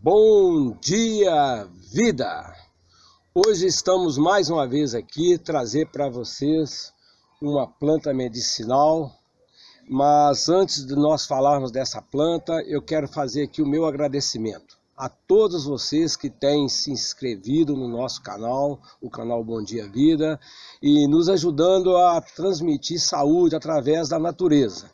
Bom dia, vida! Hoje estamos mais uma vez aqui trazer para vocês uma planta medicinal. Mas antes de nós falarmos dessa planta, eu quero fazer aqui o meu agradecimento a todos vocês que têm se inscrevido no nosso canal, o canal Bom Dia Vida, e nos ajudando a transmitir saúde através da natureza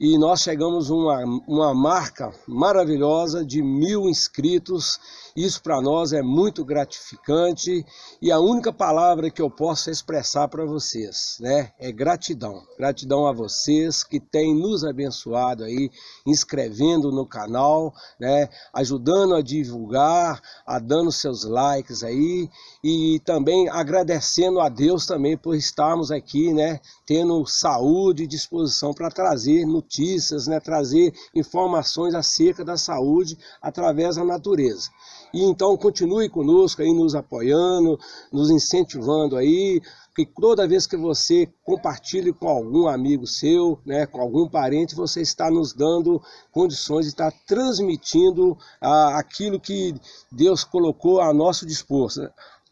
e nós chegamos a uma, uma marca maravilhosa de mil inscritos. Isso para nós é muito gratificante e a única palavra que eu posso expressar para vocês né, é gratidão. Gratidão a vocês que têm nos abençoado aí, inscrevendo no canal, né, ajudando a divulgar, a dando seus likes aí e também agradecendo a Deus também por estarmos aqui, né, tendo saúde e disposição para trazer no notícias, né, trazer informações acerca da saúde através da natureza. E então continue conosco aí nos apoiando, nos incentivando aí, que toda vez que você compartilhe com algum amigo seu, né, com algum parente, você está nos dando condições de estar transmitindo ah, aquilo que Deus colocou a nosso dispor,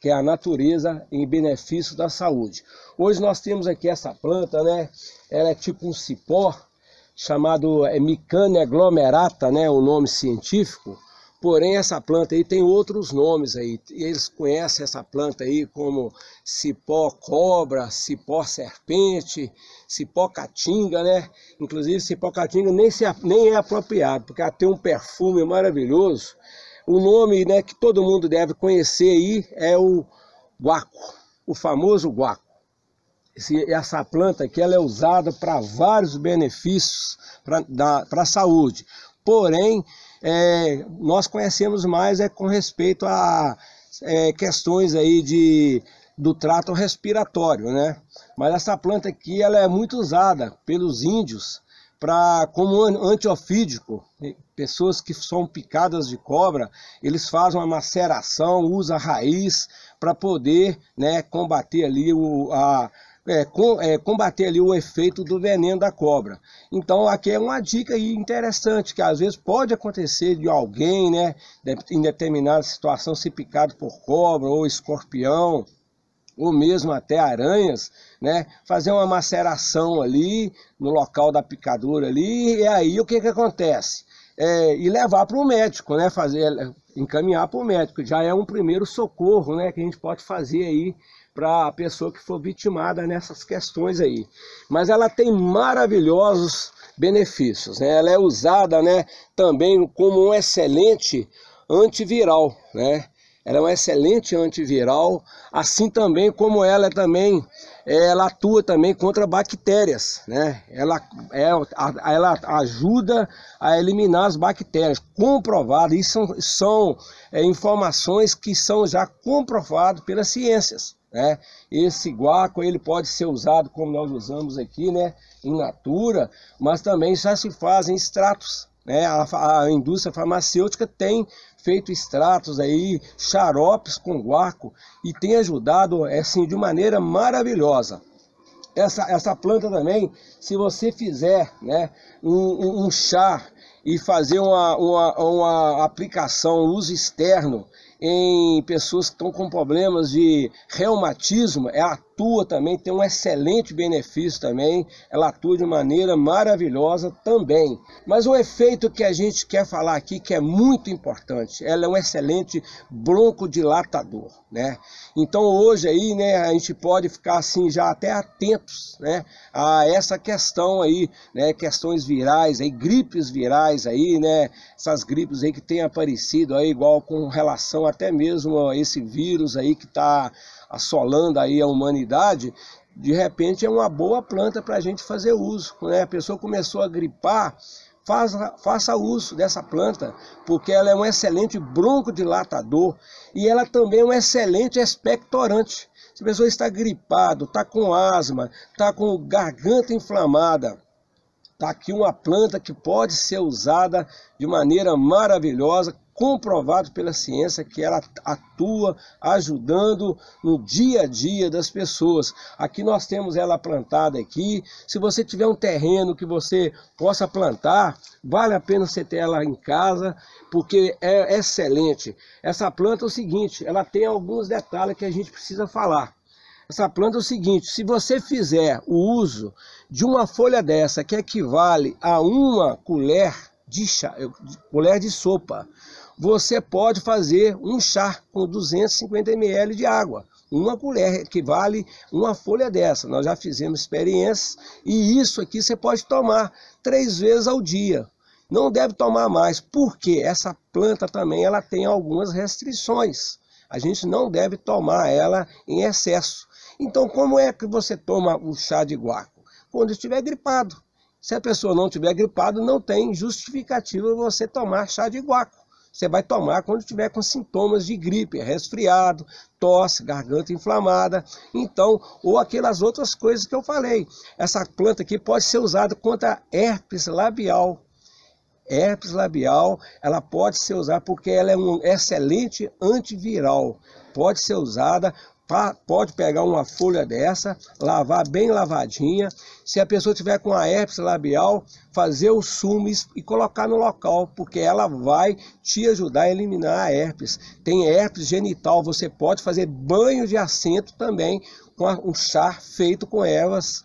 que é a natureza em benefício da saúde. Hoje nós temos aqui essa planta, né? Ela é tipo um cipó, chamado é, Micana aglomerata, né, o nome científico. Porém, essa planta aí tem outros nomes aí. Eles conhecem essa planta aí como cipó cobra, cipó serpente, cipó caatinga, né? Inclusive, cipó caatinga nem, se, nem é apropriado, porque ela tem um perfume maravilhoso. O nome né, que todo mundo deve conhecer aí é o guaco, o famoso guaco esse, essa planta que ela é usada para vários benefícios para a saúde. Porém, é, nós conhecemos mais é com respeito a é, questões aí de, do trato respiratório, né? Mas essa planta aqui ela é muito usada pelos índios para como antiofídico, pessoas que são picadas de cobra, eles fazem uma maceração, usa raiz para poder né, combater ali o, a, é, com, é, combater ali o efeito do veneno da cobra. Então aqui é uma dica aí interessante que às vezes pode acontecer de alguém, né, em determinada situação ser picado por cobra ou escorpião ou mesmo até aranhas, né? Fazer uma maceração ali no local da picadura ali e aí o que que acontece? É, e levar para o médico, né? Fazer encaminhar para o médico já é um primeiro socorro, né? Que a gente pode fazer aí para a pessoa que for vitimada nessas questões aí. Mas ela tem maravilhosos benefícios, né? Ela é usada, né, também como um excelente antiviral, né? Ela é um excelente antiviral, assim também como ela também ela atua também contra bactérias, né? Ela, é, ela ajuda a eliminar as bactérias, comprovado, isso são, são é, informações que são já comprovadas pelas ciências. Né? Esse guaco ele pode ser usado como nós usamos aqui, né, em natura, mas também já se fazem extratos. Né? A, a indústria farmacêutica tem feito extratos aí, xaropes com guaco e tem ajudado é assim de maneira maravilhosa. Essa, essa planta também, se você fizer né, um, um, um chá e fazer uma, uma, uma aplicação, uso externo em pessoas que estão com problemas de reumatismo, é a atua também, tem um excelente benefício também, ela atua de maneira maravilhosa também. Mas o efeito que a gente quer falar aqui, que é muito importante, ela é um excelente broncodilatador, né? Então hoje aí, né, a gente pode ficar assim já até atentos, né, a essa questão aí, né, questões virais aí, gripes virais aí, né, essas gripes aí que têm aparecido aí igual com relação até mesmo a esse vírus aí que está assolando aí a humanidade de repente é uma boa planta para a gente fazer uso. Né? A pessoa começou a gripar, faça, faça uso dessa planta, porque ela é um excelente broncodilatador e ela também é um excelente expectorante. Se a pessoa está gripado, está com asma, está com garganta inflamada, está aqui uma planta que pode ser usada de maneira maravilhosa comprovado pela ciência que ela atua ajudando no dia a dia das pessoas. Aqui nós temos ela plantada aqui. Se você tiver um terreno que você possa plantar, vale a pena você ter ela em casa, porque é excelente. Essa planta é o seguinte, ela tem alguns detalhes que a gente precisa falar. Essa planta é o seguinte, se você fizer o uso de uma folha dessa, que equivale a uma colher de chá, colher de sopa, você pode fazer um chá com 250 ml de água. Uma colher equivale uma folha dessa. Nós já fizemos experiências e isso aqui você pode tomar três vezes ao dia. Não deve tomar mais, porque essa planta também ela tem algumas restrições. A gente não deve tomar ela em excesso. Então, como é que você toma o chá de guaco? Quando estiver gripado. Se a pessoa não estiver gripada, não tem justificativa você tomar chá de guaco você vai tomar quando tiver com sintomas de gripe, é resfriado, tosse, garganta inflamada, então, ou aquelas outras coisas que eu falei. Essa planta aqui pode ser usada contra herpes labial. Herpes labial, ela pode ser usada porque ela é um excelente antiviral. Pode ser usada Tá? pode pegar uma folha dessa, lavar bem lavadinha. Se a pessoa tiver com a herpes labial, fazer o sumo e colocar no local, porque ela vai te ajudar a eliminar a herpes. Tem herpes genital, você pode fazer banho de assento também com um chá feito com ervas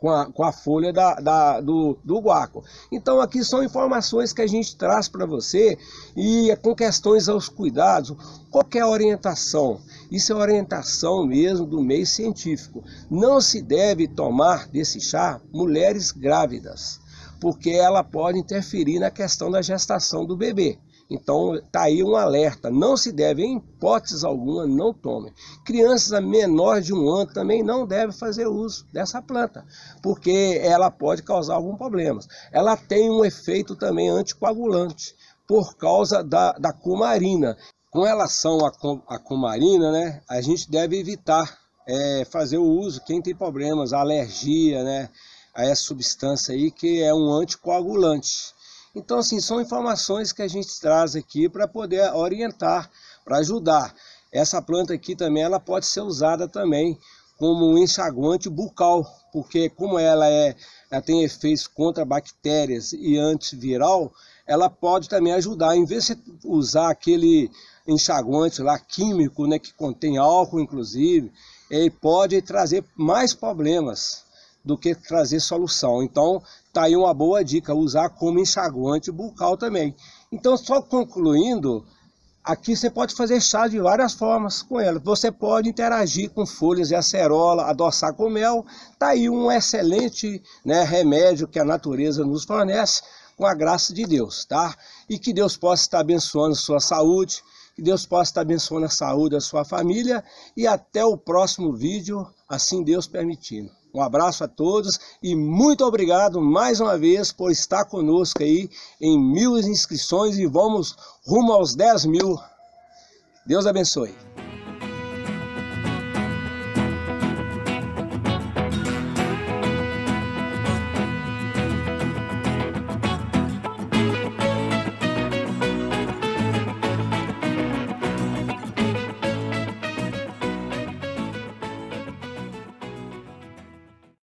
com a, com a folha da, da, do, do guaco. Então aqui são informações que a gente traz para você e é com questões aos cuidados, qualquer é orientação. Isso é orientação mesmo do meio científico. Não se deve tomar desse chá mulheres grávidas, porque ela pode interferir na questão da gestação do bebê. Então está aí um alerta, não se deve, em hipótese alguma, não tomem. Crianças menores de um ano também não devem fazer uso dessa planta, porque ela pode causar algum problema. Ela tem um efeito também anticoagulante, por causa da, da cumarina. Com relação à, com, cumarina, né, a gente deve evitar é, fazer o uso, quem tem problemas, alergia, né, a essa substância aí que é um anticoagulante. Então, assim, são informações que a gente traz aqui para poder orientar, para ajudar. Essa planta aqui também, ela pode ser usada também como um enxaguante bucal, porque como ela é, ela tem efeitos contra bactérias e antiviral, ela pode também ajudar, em vez de usar aquele enxaguante lá químico, né, que contém álcool inclusive, ele pode trazer mais problemas do que trazer solução. Então, tá aí uma boa dica, usar como enxaguante bucal também. Então, só concluindo, aqui você pode fazer chá de várias formas com ela. Você pode interagir com folhas de acerola, adoçar com mel. Tá aí um excelente né, remédio que a natureza nos fornece com a graça de Deus, tá? E que Deus possa estar abençoando sua saúde, que Deus possa estar abençoando a saúde da sua família e até o próximo vídeo, assim Deus permitindo. Um abraço a todos e muito obrigado mais uma vez por estar conosco aí em mil inscrições e vamos rumo aos 10 mil. Deus abençoe.